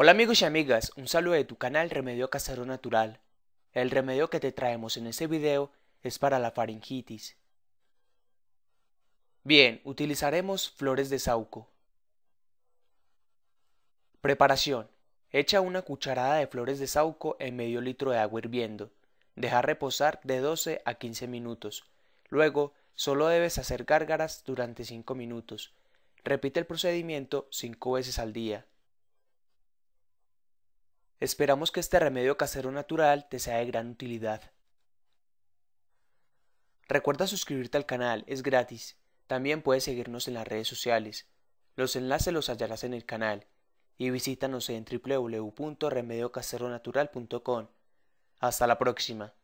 Hola amigos y amigas, un saludo de tu canal Remedio Casero Natural. El remedio que te traemos en este video es para la faringitis. Bien, utilizaremos flores de saúco. Preparación. Echa una cucharada de flores de saúco en medio litro de agua hirviendo. Deja reposar de 12 a 15 minutos. Luego, solo debes hacer gárgaras durante 5 minutos. Repite el procedimiento 5 veces al día. Esperamos que este remedio casero natural te sea de gran utilidad. Recuerda suscribirte al canal, es gratis. También puedes seguirnos en las redes sociales. Los enlaces los hallarás en el canal y visítanos en www.remediocaseronatural.com. Hasta la próxima.